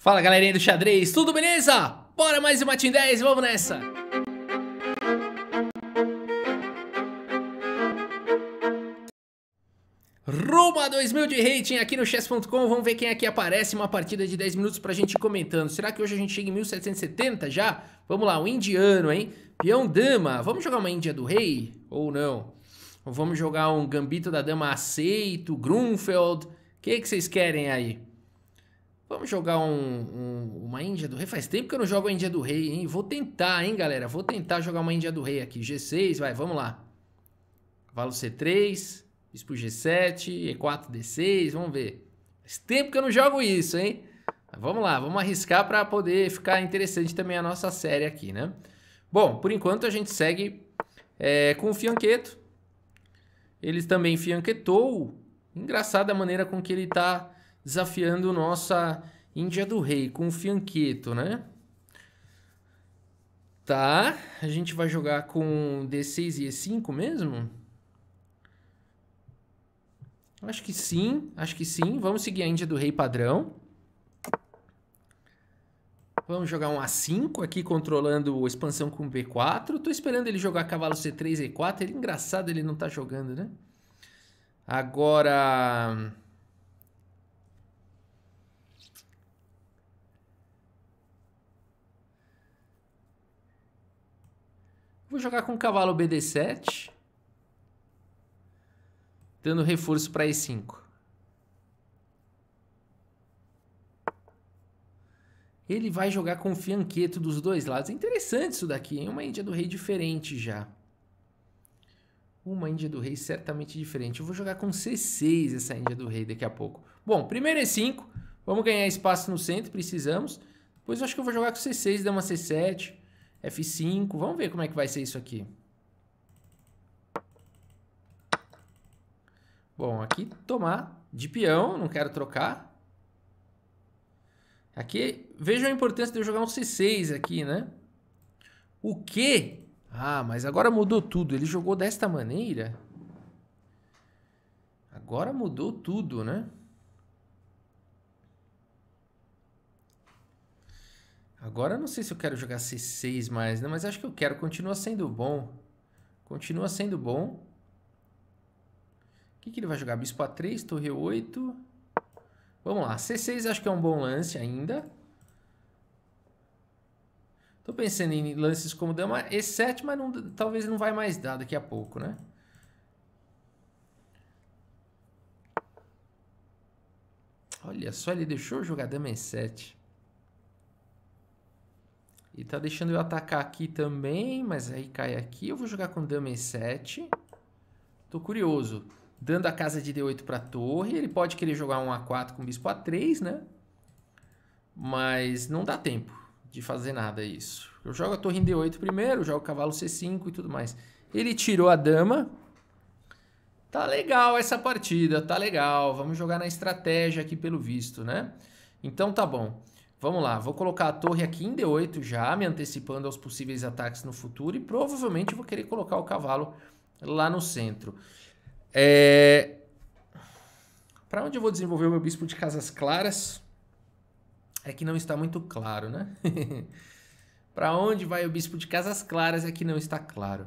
Fala galerinha do xadrez, tudo beleza? Bora mais um Matin 10, vamos nessa! Rumo a 2000 de rating aqui no chess.com, vamos ver quem aqui é aparece, uma partida de 10 minutos pra gente ir comentando. Será que hoje a gente chega em 1770 já? Vamos lá, o um indiano, hein? Peão dama, vamos jogar uma índia do rei ou não? Ou vamos jogar um gambito da dama aceito, Grunfeld? O que, que vocês querem aí? Vamos jogar um, um, uma Índia do Rei? Faz tempo que eu não jogo a Índia do Rei, hein? Vou tentar, hein, galera? Vou tentar jogar uma Índia do Rei aqui. G6, vai, vamos lá. Cavalo C3, bispo G7, E4, D6, vamos ver. Faz tempo que eu não jogo isso, hein? vamos lá, vamos arriscar para poder ficar interessante também a nossa série aqui, né? Bom, por enquanto a gente segue é, com o fianqueto. Eles também fianquetou. Engraçada a maneira com que ele está desafiando nossa Índia do Rei com o Fianqueto, né? Tá, a gente vai jogar com D6 e E5 mesmo? Acho que sim, acho que sim. Vamos seguir a Índia do Rei padrão. Vamos jogar um A5 aqui controlando a expansão com B4. Tô esperando ele jogar cavalo C3 e E4. Ele, engraçado ele não tá jogando, né? Agora... Vou jogar com o cavalo BD7. Dando reforço para E5. Ele vai jogar com fianqueto dos dois lados. É interessante isso daqui, hein? Uma índia do rei diferente já. Uma índia do rei certamente diferente. Eu vou jogar com C6 essa índia do rei daqui a pouco. Bom, primeiro E5. Vamos ganhar espaço no centro, precisamos. Depois eu acho que eu vou jogar com C6, dar uma C7. F5, vamos ver como é que vai ser isso aqui. Bom, aqui tomar de peão, não quero trocar. Aqui, veja a importância de eu jogar um C6 aqui, né? O que? Ah, mas agora mudou tudo. Ele jogou desta maneira? Agora mudou tudo, né? Agora eu não sei se eu quero jogar C6 mais, né? Mas acho que eu quero. Continua sendo bom. Continua sendo bom. O que, que ele vai jogar? Bispo A3, torre 8. Vamos lá. C6 acho que é um bom lance ainda. Tô pensando em lances como dama E7, mas não, talvez não vai mais dar daqui a pouco, né? Olha só, ele deixou jogar dama E7. E tá deixando eu atacar aqui também, mas aí cai aqui. Eu vou jogar com dama e7. Tô curioso. Dando a casa de d8 pra torre. Ele pode querer jogar um a4 com bispo a3, né? Mas não dá tempo de fazer nada isso. Eu jogo a torre em d8 primeiro, jogo o cavalo c5 e tudo mais. Ele tirou a dama. Tá legal essa partida, tá legal. Vamos jogar na estratégia aqui pelo visto, né? Então tá bom. Vamos lá, vou colocar a torre aqui em D8 já, me antecipando aos possíveis ataques no futuro e provavelmente vou querer colocar o cavalo lá no centro. É... Para onde eu vou desenvolver o meu bispo de casas claras? É que não está muito claro, né? Para onde vai o bispo de casas claras é que não está claro.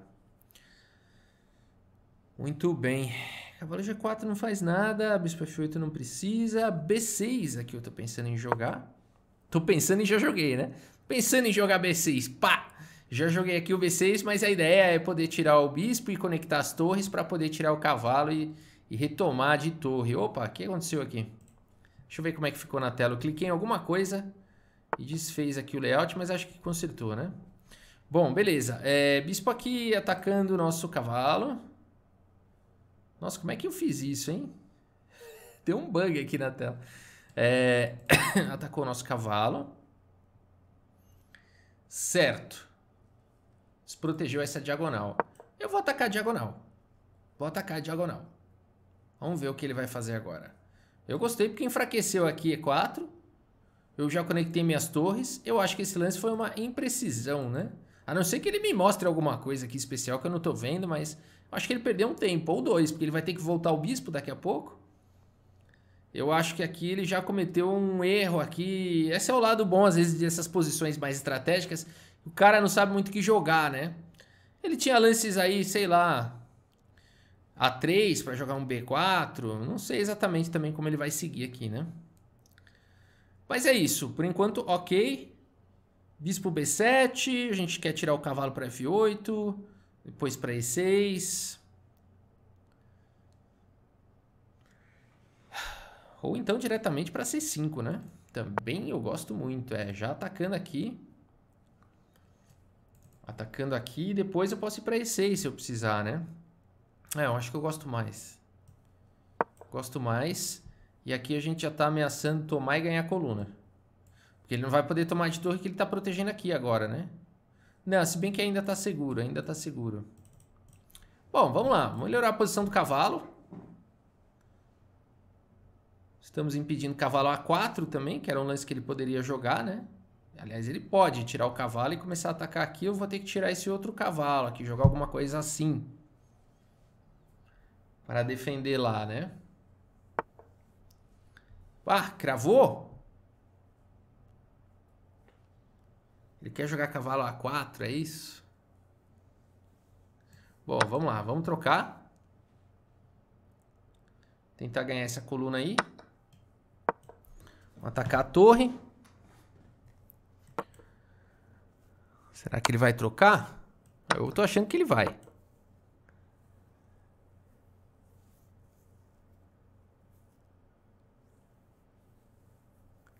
Muito bem. Cavalo G4 não faz nada, bispo F8 não precisa, B6 aqui é eu estou pensando em jogar. Tô pensando e já joguei, né? Pensando em jogar B6, pá! Já joguei aqui o B6, mas a ideia é poder tirar o bispo e conectar as torres para poder tirar o cavalo e, e retomar de torre. Opa, o que aconteceu aqui? Deixa eu ver como é que ficou na tela. Eu cliquei em alguma coisa e desfez aqui o layout, mas acho que consertou, né? Bom, beleza. É, bispo aqui atacando o nosso cavalo. Nossa, como é que eu fiz isso, hein? Deu um bug aqui na tela. É, atacou nosso cavalo. Certo. Desprotegeu essa diagonal. Eu vou atacar a diagonal. Vou atacar a diagonal. Vamos ver o que ele vai fazer agora. Eu gostei porque enfraqueceu aqui E4. Eu já conectei minhas torres. Eu acho que esse lance foi uma imprecisão, né? A não ser que ele me mostre alguma coisa aqui especial que eu não tô vendo, mas acho que ele perdeu um tempo, ou dois, porque ele vai ter que voltar o bispo daqui a pouco. Eu acho que aqui ele já cometeu um erro aqui. Esse é o lado bom, às vezes, dessas posições mais estratégicas. O cara não sabe muito o que jogar, né? Ele tinha lances aí, sei lá, A3 para jogar um B4. Não sei exatamente também como ele vai seguir aqui, né? Mas é isso. Por enquanto, ok. Bispo B7. A gente quer tirar o cavalo para F8. Depois para E6. Ou então diretamente para C5, né? Também eu gosto muito. É, já atacando aqui. Atacando aqui e depois eu posso ir para E6 se eu precisar, né? É, eu acho que eu gosto mais. Gosto mais. E aqui a gente já está ameaçando tomar e ganhar coluna. Porque ele não vai poder tomar de torre que ele está protegendo aqui agora, né? Não, se bem que ainda está seguro, ainda está seguro. Bom, vamos lá. Vamos melhorar a posição do cavalo. Estamos impedindo cavalo A4 também, que era um lance que ele poderia jogar, né? Aliás, ele pode tirar o cavalo e começar a atacar aqui. Eu vou ter que tirar esse outro cavalo aqui, jogar alguma coisa assim. Para defender lá, né? Ah, cravou? Ele quer jogar cavalo A4, é isso? Bom, vamos lá, vamos trocar. Tentar ganhar essa coluna aí atacar a torre. Será que ele vai trocar? Eu tô achando que ele vai.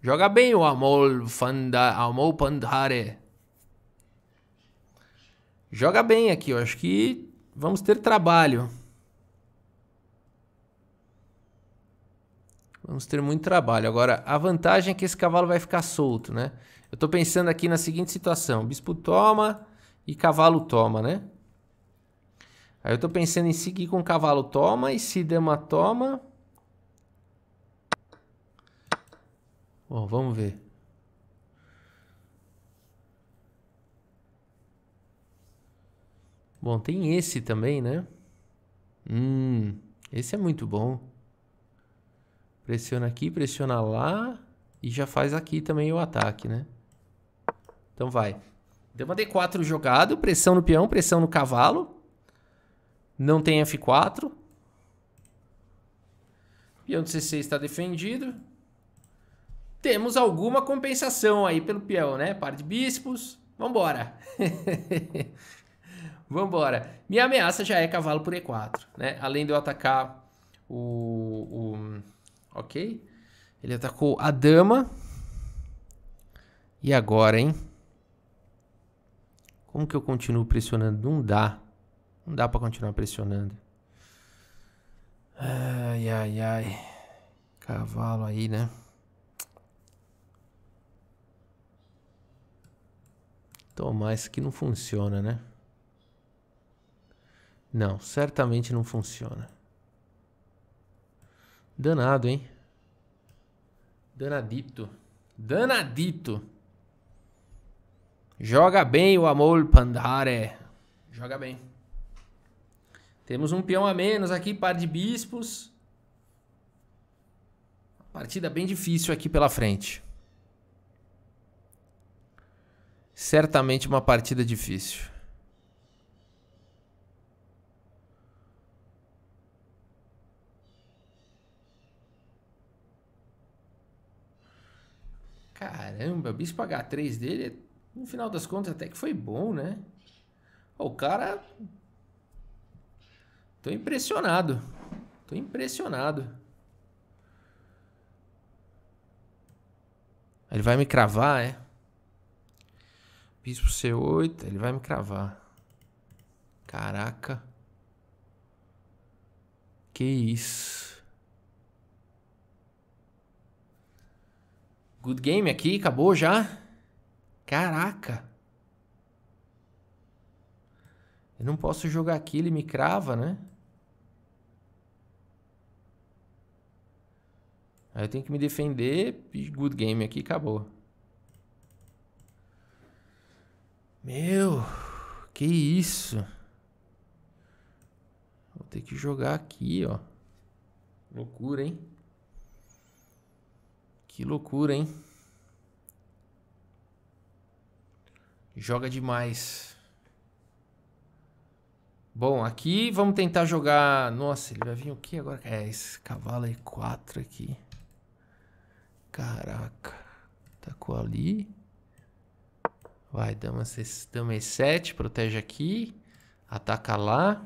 Joga bem o Amol Fanda, Amol Pandare. Joga bem aqui, eu acho que vamos ter trabalho. Vamos ter muito trabalho. Agora, a vantagem é que esse cavalo vai ficar solto, né? Eu estou pensando aqui na seguinte situação. Bispo toma e cavalo toma, né? Aí eu estou pensando em seguir com cavalo toma e se dama toma. Bom, vamos ver. Bom, tem esse também, né? Hum, esse é muito bom. Pressiona aqui, pressiona lá e já faz aqui também o ataque, né? Então vai. Deu uma D4 jogado, pressão no peão, pressão no cavalo. Não tem F4. Peão de C6 está defendido. Temos alguma compensação aí pelo peão, né? Par de bispos. Vambora. Vambora. Minha ameaça já é cavalo por E4, né? Além de eu atacar o... o Ok? Ele atacou a dama. E agora, hein? Como que eu continuo pressionando? Não dá. Não dá para continuar pressionando. Ai, ai, ai. Cavalo aí, né? Tomar, isso aqui não funciona, né? Não, certamente não funciona. Danado, hein? Danadito. Danadito. Joga bem o Amor Pandare. Joga bem. Temos um peão a menos aqui, par de bispos. Partida bem difícil aqui pela frente. Certamente uma partida difícil. Caramba, o Bispo H3 dele, no final das contas, até que foi bom, né? O cara. Tô impressionado. Tô impressionado. Ele vai me cravar, é? Bispo C8, ele vai me cravar. Caraca. Que isso. Good game aqui, acabou já? Caraca! Eu não posso jogar aqui, ele me crava, né? Aí eu tenho que me defender. Good game aqui, acabou. Meu, que isso? Vou ter que jogar aqui, ó. Loucura, hein? Que loucura, hein? Joga demais. Bom, aqui vamos tentar jogar... Nossa, ele vai vir o que agora? É, esse cavalo é 4 aqui. Caraca. Tacou tá ali. Vai, dama, dama E7, protege aqui. Ataca lá.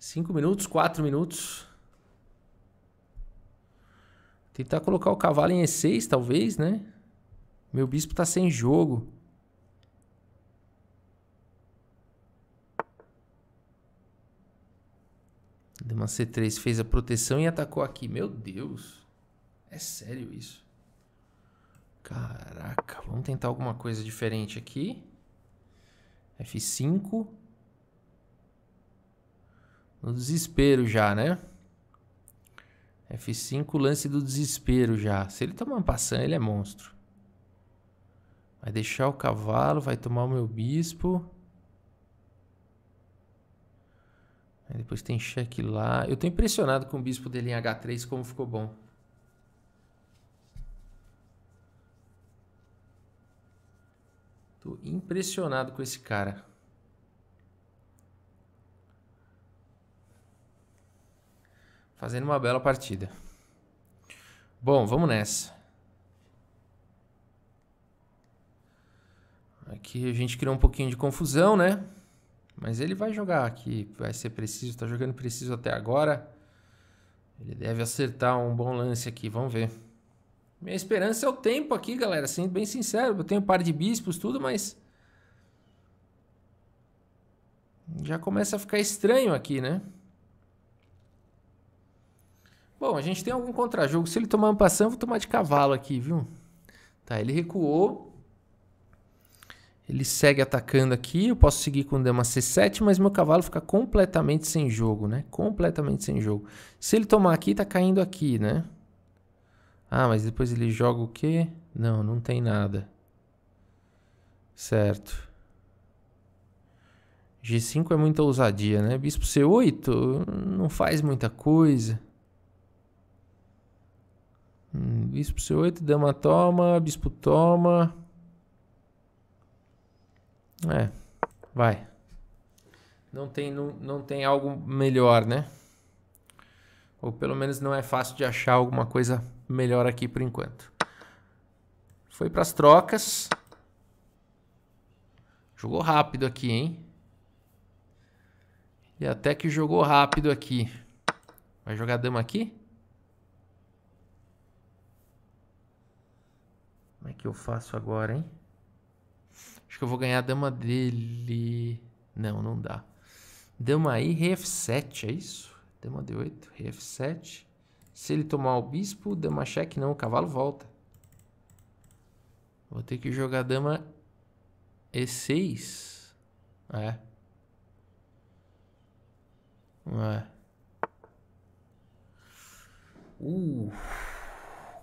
5 minutos, 4 minutos. Tentar colocar o cavalo em E6, talvez, né? Meu bispo tá sem jogo. Dama C3 fez a proteção e atacou aqui. Meu Deus. É sério isso. Caraca. Vamos tentar alguma coisa diferente aqui. F5. No desespero já, né? F5, lance do desespero já. Se ele tomar uma passando, ele é monstro. Vai deixar o cavalo, vai tomar o meu bispo. Aí depois tem cheque lá. Eu tô impressionado com o bispo dele em H3, como ficou bom. Tô impressionado com esse cara. Fazendo uma bela partida. Bom, vamos nessa. Aqui a gente criou um pouquinho de confusão, né? Mas ele vai jogar aqui, vai ser preciso, está jogando preciso até agora. Ele deve acertar um bom lance aqui, vamos ver. Minha esperança é o tempo aqui, galera, sendo bem sincero. Eu tenho um par de bispos, tudo, mas... Já começa a ficar estranho aqui, né? Bom, a gente tem algum contra-jogo. Se ele tomar uma passão, eu vou tomar de cavalo aqui, viu? Tá, ele recuou. Ele segue atacando aqui. Eu posso seguir com dama C7, mas meu cavalo fica completamente sem jogo, né? Completamente sem jogo. Se ele tomar aqui, tá caindo aqui, né? Ah, mas depois ele joga o quê? Não, não tem nada. Certo. G5 é muita ousadia, né? Bispo C8 não faz muita coisa. Bispo C8, dama toma, bispo toma. É, vai. Não tem, não, não tem algo melhor, né? Ou pelo menos não é fácil de achar alguma coisa melhor aqui por enquanto. Foi para as trocas. Jogou rápido aqui, hein? E até que jogou rápido aqui. Vai jogar dama aqui? Como é que eu faço agora, hein? Acho que eu vou ganhar a dama dele. Não, não dá. Dama aí, rei F7, é isso? Dama D8, rei F7. Se ele tomar o bispo, dama cheque não, o cavalo volta. Vou ter que jogar dama E6. É. É. Uh.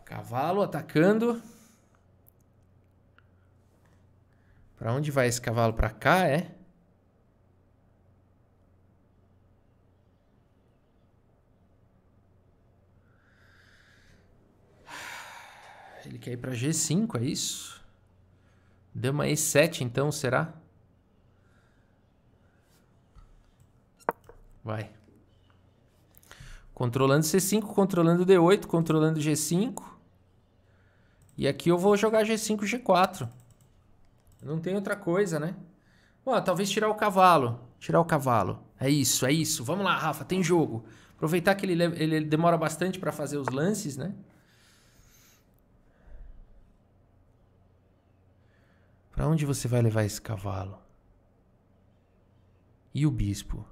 Cavalo atacando. Para onde vai esse cavalo? Para cá, é? Ele quer ir para G5, é isso? Dama E7, então, será? Vai. Controlando C5, controlando D8, controlando G5. E aqui eu vou jogar G5, G4. Não tem outra coisa, né? Bom, talvez tirar o cavalo. Tirar o cavalo. É isso, é isso. Vamos lá, Rafa, tem jogo. Aproveitar que ele, ele demora bastante para fazer os lances, né? Para onde você vai levar esse cavalo? E o bispo?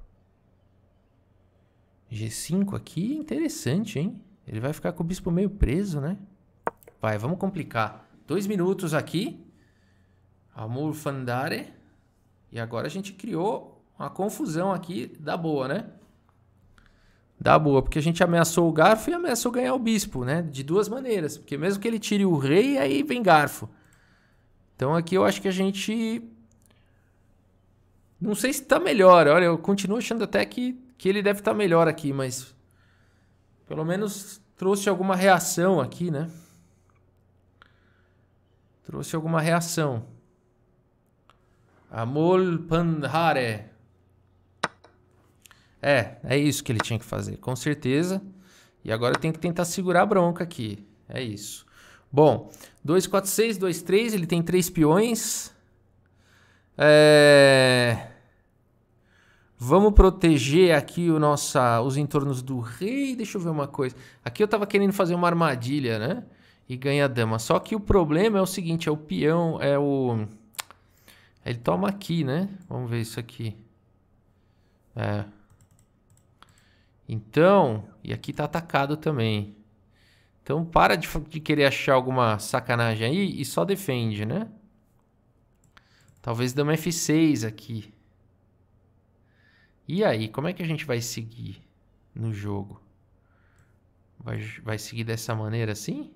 G5 aqui, interessante, hein? Ele vai ficar com o bispo meio preso, né? Vai, vamos complicar. Dois minutos aqui. Amor Fandare. E agora a gente criou uma confusão aqui da boa, né? Da boa, porque a gente ameaçou o Garfo e ameaçou ganhar o Bispo, né? De duas maneiras, porque mesmo que ele tire o rei, aí vem Garfo. Então aqui eu acho que a gente... Não sei se tá melhor, olha, eu continuo achando até que, que ele deve estar tá melhor aqui, mas... Pelo menos trouxe alguma reação aqui, né? Trouxe alguma reação. Amol Pandhare. É, é isso que ele tinha que fazer, com certeza. E agora tem que tentar segurar a bronca aqui. É isso. Bom, 246, 23, Ele tem três peões. É... Vamos proteger aqui o nossa, os entornos do rei. Deixa eu ver uma coisa. Aqui eu tava querendo fazer uma armadilha, né? E ganhar dama. Só que o problema é o seguinte: é o peão, é o ele toma aqui, né? Vamos ver isso aqui. É. Então, e aqui tá atacado também. Então para de, de, querer achar alguma sacanagem aí e só defende, né? Talvez dê um F6 aqui. E aí, como é que a gente vai seguir no jogo? Vai, vai seguir dessa maneira assim?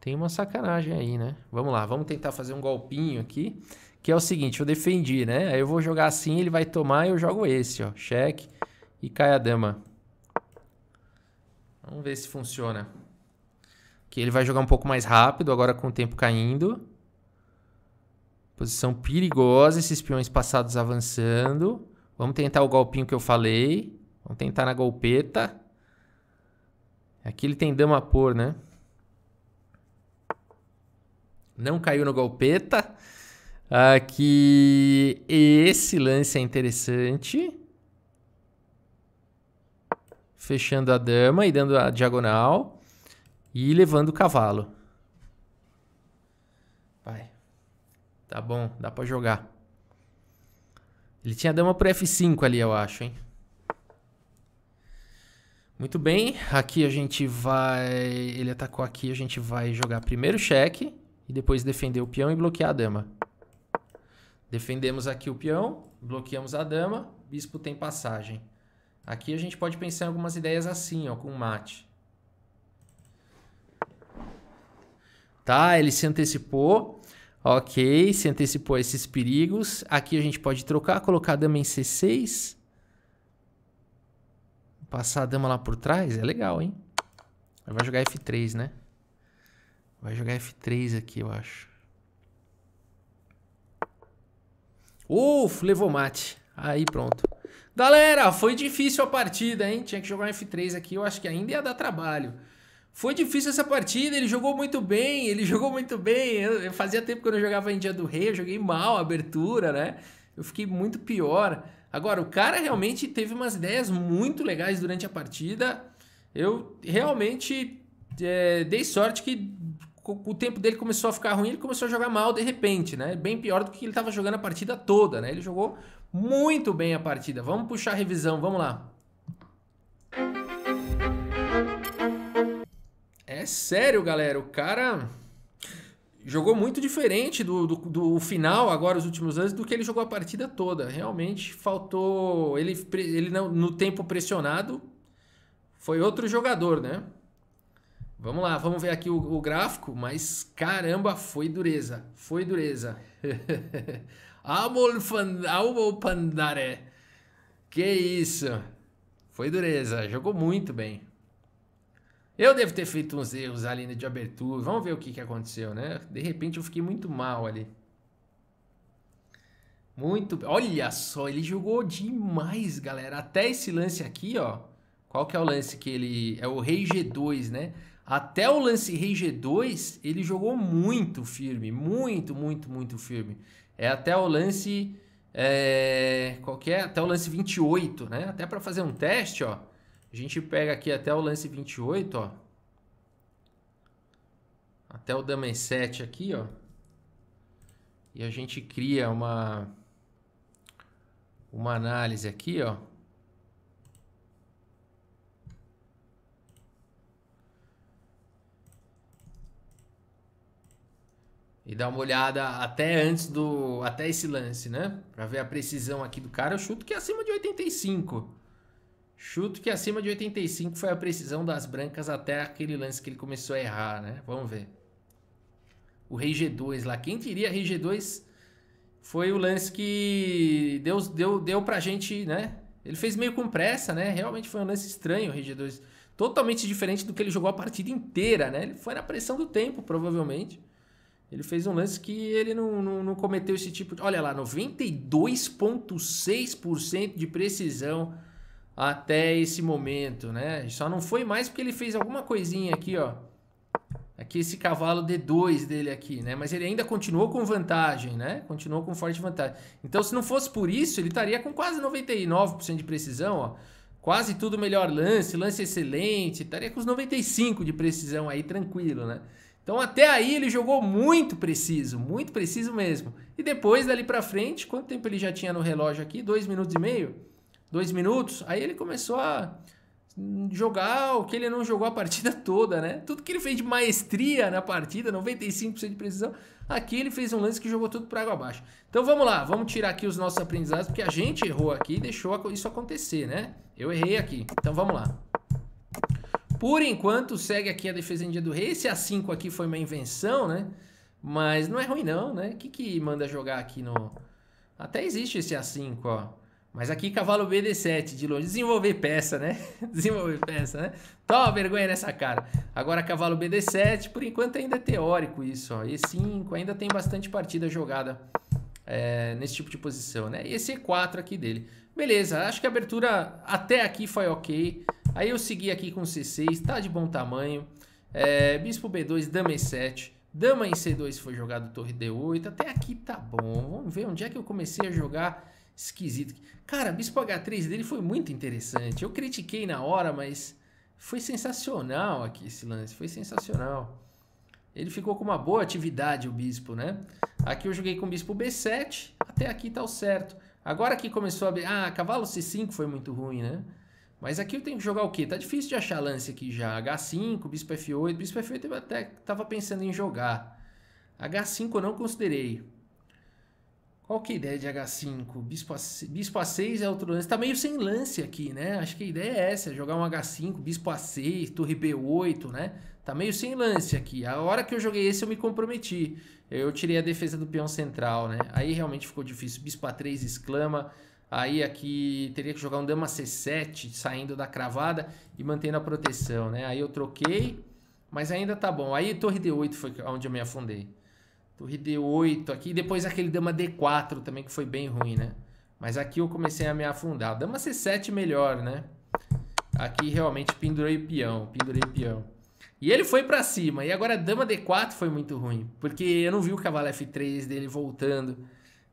Tem uma sacanagem aí, né? Vamos lá, vamos tentar fazer um golpinho aqui. Que é o seguinte, eu defendi, né? Aí eu vou jogar assim, ele vai tomar e eu jogo esse, ó. Cheque e cai a dama. Vamos ver se funciona. Que ele vai jogar um pouco mais rápido, agora com o tempo caindo. Posição perigosa, esses peões passados avançando. Vamos tentar o golpinho que eu falei. Vamos tentar na golpeta. Aqui ele tem dama a pôr, né? não caiu no golpeta. Aqui, que esse lance é interessante. Fechando a dama e dando a diagonal. E levando o cavalo. Vai. Tá bom, dá pra jogar. Ele tinha dama pro F5 ali, eu acho, hein? Muito bem, aqui a gente vai... Ele atacou aqui, a gente vai jogar primeiro cheque e depois defender o peão e bloquear a dama. Defendemos aqui o peão, bloqueamos a dama, bispo tem passagem. Aqui a gente pode pensar em algumas ideias assim, ó, com mate. Tá, ele se antecipou. Ok, se antecipou a esses perigos. Aqui a gente pode trocar, colocar a dama em C6. Passar a dama lá por trás, é legal, hein? Vai jogar F3, né? Vai jogar F3 aqui, eu acho. Uf, levou mate. Aí pronto. Galera, foi difícil a partida, hein? Tinha que jogar F3 aqui, eu acho que ainda ia dar trabalho. Foi difícil essa partida, ele jogou muito bem, ele jogou muito bem. Eu, eu fazia tempo que eu não jogava em Dia do Rei, eu joguei mal a abertura, né? Eu fiquei muito pior. Agora, o cara realmente teve umas ideias muito legais durante a partida. Eu realmente é, dei sorte que o tempo dele começou a ficar ruim, ele começou a jogar mal de repente, né? Bem pior do que ele estava jogando a partida toda, né? Ele jogou muito bem a partida. Vamos puxar a revisão, vamos lá. É sério, galera, o cara jogou muito diferente do, do, do, final, agora os últimos anos, do que ele jogou a partida toda. Realmente faltou. Ele, ele no tempo pressionado foi outro jogador, né? Vamos lá, vamos ver aqui o, o gráfico, mas caramba, foi dureza, foi dureza. Amolpandare, que isso, foi dureza, jogou muito bem. Eu devo ter feito uns erros ali de abertura, vamos ver o que, que aconteceu, né? De repente eu fiquei muito mal ali. Muito, olha só, ele jogou demais, galera. Até esse lance aqui, ó. Qual que é o lance que ele é o rei G2, né? Até o lance rei G2, ele jogou muito firme, muito, muito, muito firme. É até o lance é, qualquer, é? até o lance 28, né? Até para fazer um teste, ó. A gente pega aqui até o lance 28, ó. Até o dama 7 aqui, ó. E a gente cria uma uma análise aqui, ó. E dá uma olhada até antes do. Até esse lance, né? Pra ver a precisão aqui do cara. Eu chuto que é acima de 85. Chuto que é acima de 85 foi a precisão das brancas até aquele lance que ele começou a errar, né? Vamos ver. O Rei G2 lá. Quem diria Rei G2 foi o lance que deu, deu, deu pra gente, né? Ele fez meio com pressa, né? Realmente foi um lance estranho o Rei G2. Totalmente diferente do que ele jogou a partida inteira, né? Ele foi na pressão do tempo, provavelmente. Ele fez um lance que ele não, não, não cometeu esse tipo de. Olha lá, 92,6% de precisão até esse momento, né? Só não foi mais porque ele fez alguma coisinha aqui, ó. Aqui é esse cavalo D2 dele aqui, né? Mas ele ainda continuou com vantagem, né? Continuou com forte vantagem. Então, se não fosse por isso, ele estaria com quase 99% de precisão, ó. Quase tudo melhor lance, lance excelente, estaria com os 95 de precisão aí tranquilo, né? Então até aí ele jogou muito preciso, muito preciso mesmo. E depois dali para frente, quanto tempo ele já tinha no relógio aqui? Dois minutos e meio? Dois minutos? Aí ele começou a jogar o que ele não jogou a partida toda, né? Tudo que ele fez de maestria na partida, 95% de precisão, aqui ele fez um lance que jogou tudo para água abaixo. Então vamos lá, vamos tirar aqui os nossos aprendizados, porque a gente errou aqui e deixou isso acontecer, né? Eu errei aqui, então vamos lá. Por enquanto, segue aqui a defesa em dia do rei. Esse A5 aqui foi uma invenção, né? Mas não é ruim não, né? O que, que manda jogar aqui no... Até existe esse A5, ó. Mas aqui cavalo B 7 de longe. Desenvolver peça, né? Desenvolver peça, né? Toma vergonha nessa cara. Agora cavalo B 7 por enquanto ainda é teórico isso, ó. E5, ainda tem bastante partida jogada é, nesse tipo de posição, né? E esse E4 aqui dele. Beleza, acho que a abertura até aqui foi ok. Aí eu segui aqui com C6, tá de bom tamanho. É, bispo B2, dama E7. Dama em C2 foi jogado torre D8. Até aqui tá bom. Vamos ver onde é que eu comecei a jogar esquisito. Cara, bispo H3 dele foi muito interessante. Eu critiquei na hora, mas foi sensacional aqui esse lance. Foi sensacional. Ele ficou com uma boa atividade, o bispo, né? Aqui eu joguei com bispo B7. Até aqui tá o certo. Agora que começou a... Ah, cavalo C5 foi muito ruim, né? Mas aqui eu tenho que jogar o quê? Tá difícil de achar lance aqui já. H5, bispo F8. Bispo F8 eu até tava pensando em jogar. H5 eu não considerei. Qual que é a ideia de H5? Bispo, a, bispo A6 é outro lance. Tá meio sem lance aqui, né? Acho que a ideia é essa, jogar um H5, Bispo A6, Torre B8, né? Tá meio sem lance aqui. A hora que eu joguei esse eu me comprometi. Eu tirei a defesa do peão central, né? Aí realmente ficou difícil. Bispo A3 exclama... Aí aqui teria que jogar um dama C7, saindo da cravada e mantendo a proteção, né? Aí eu troquei, mas ainda tá bom. Aí torre D8 foi onde eu me afundei. Torre D8 aqui, depois aquele dama D4 também que foi bem ruim, né? Mas aqui eu comecei a me afundar. Dama C7 melhor, né? Aqui realmente pendurei peão, pendurei peão. E ele foi para cima. E agora dama D4 foi muito ruim, porque eu não vi o cavalo F3 dele voltando.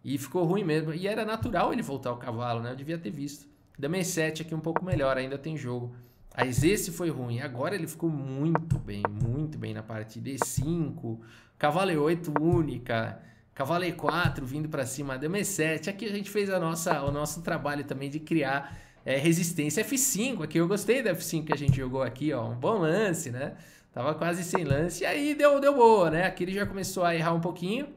E ficou ruim mesmo. E era natural ele voltar ao cavalo, né? Eu devia ter visto. e 7 aqui um pouco melhor, ainda tem jogo. Mas esse foi ruim. Agora ele ficou muito bem, muito bem na partida. E5, cavalo E8 única, cavalo E4 vindo para cima, dama E7. Aqui a gente fez a nossa, o nosso trabalho também de criar é, resistência. F5 aqui, eu gostei da F5 que a gente jogou aqui, ó. Um bom lance, né? Tava quase sem lance. E aí deu, deu boa, né? Aqui ele já começou a errar um pouquinho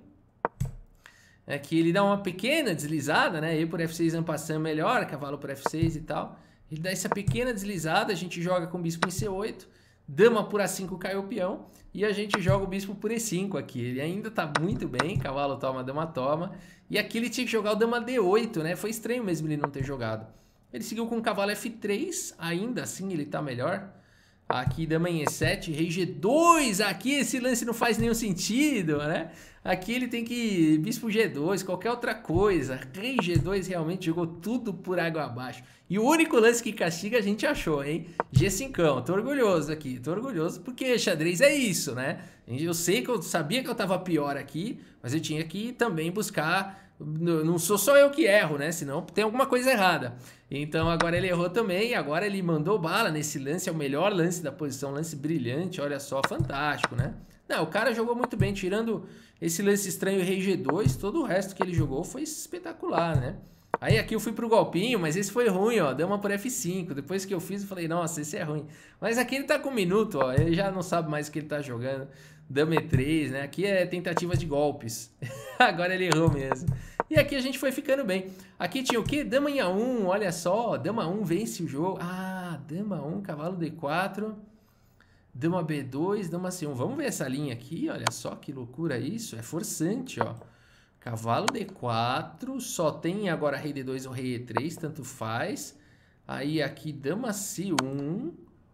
é que ele dá uma pequena deslizada, né? E por F6 ampassando melhor, cavalo por F6 e tal. Ele dá essa pequena deslizada, a gente joga com bispo em C8, dama por A5 cai o peão e a gente joga o bispo por E5 aqui. Ele ainda tá muito bem, cavalo toma, dama toma. E aqui ele tinha que jogar o dama D8, né? Foi estranho mesmo ele não ter jogado. Ele seguiu com o cavalo F3, ainda assim ele tá melhor. Aqui da manhã 7, rei G2. Aqui esse lance não faz nenhum sentido, né? Aqui ele tem que bispo G2, qualquer outra coisa. Rei G2 realmente jogou tudo por água abaixo. E o único lance que castiga a gente achou, hein? G5, tô orgulhoso aqui, tô orgulhoso porque xadrez é isso, né? Eu sei que eu sabia que eu tava pior aqui, mas eu tinha que também buscar não sou só eu que erro, né? Senão tem alguma coisa errada. Então agora ele errou também, agora ele mandou bala nesse lance, é o melhor lance da posição, lance brilhante, olha só, fantástico, né? Não, o cara jogou muito bem, tirando esse lance estranho rei G2, todo o resto que ele jogou foi espetacular, né? Aí aqui eu fui pro golpinho, mas esse foi ruim, ó, deu uma por F5. Depois que eu fiz, eu falei, nossa, esse é ruim. Mas aqui ele tá com um minuto, ó, ele já não sabe mais o que ele tá jogando. Dame 3, né? Aqui é tentativa de golpes. Agora ele errou mesmo. E aqui a gente foi ficando bem. Aqui tinha o quê? Dama em A1, olha só. Dama 1 vence o jogo. Ah, Dama 1, cavalo D4. Dama B2, Dama C1. Vamos ver essa linha aqui, olha só que loucura isso. É forçante, ó. Cavalo D4, só tem agora rei D2 ou rei E3, tanto faz. Aí aqui dama C1,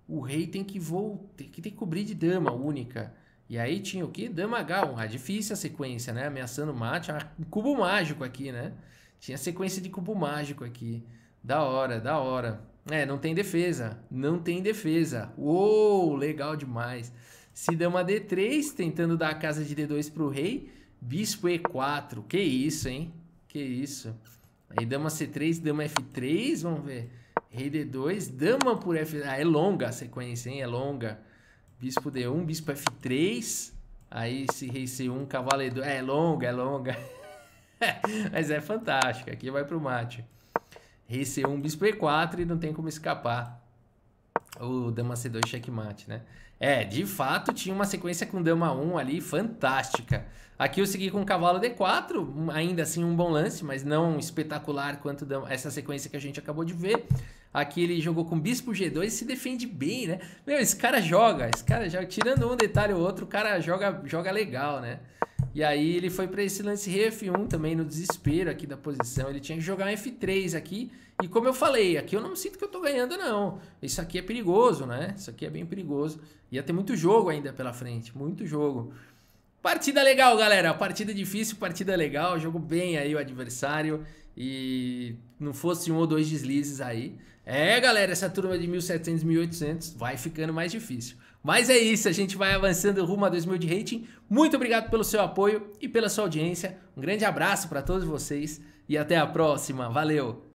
o rei tem que voltar, tem que cobrir de dama única. E aí tinha o que? Dama H1. Ah, difícil a sequência, né? Ameaçando o mate. Ah, cubo mágico aqui, né? Tinha sequência de cubo mágico aqui. Da hora, da hora. É, não tem defesa. Não tem defesa. Uou, legal demais. Se dama D3, tentando dar a casa de D2 pro rei. Bispo E4. Que isso, hein? Que isso. Aí dama C3, dama F3. Vamos ver. Rei D2, dama por F... Ah, é longa a sequência, hein? É longa. Bispo D1, bispo F3. Aí esse rei C1, cavaleiro É longa, é longa. Mas é fantástica. Aqui vai pro mate. Rei C1, bispo E4 e não tem como escapar. O dama c2 checkmate, né? É, de fato tinha uma sequência com dama 1 ali fantástica. Aqui eu segui com cavalo d4, ainda assim um bom lance, mas não espetacular quanto dama, essa sequência que a gente acabou de ver. Aqui ele jogou com bispo g2 e se defende bem, né? Meu, esse cara joga, esse cara joga, tirando um detalhe ou outro, o cara joga, joga legal, né? E aí ele foi para esse lance re f1 também no desespero aqui da posição. Ele tinha que jogar um f3 aqui e como eu falei, aqui eu não sinto que eu tô ganhando, não. Isso aqui é perigoso, né? Isso aqui é bem perigoso. Ia ter muito jogo ainda pela frente, muito jogo. Partida legal, galera. Partida difícil, partida legal. Jogo bem aí o adversário. E não fosse um ou dois deslizes aí. É, galera, essa turma de 1700, 1800 vai ficando mais difícil. Mas é isso, a gente vai avançando rumo a 2000 de rating. Muito obrigado pelo seu apoio e pela sua audiência. Um grande abraço para todos vocês e até a próxima. Valeu!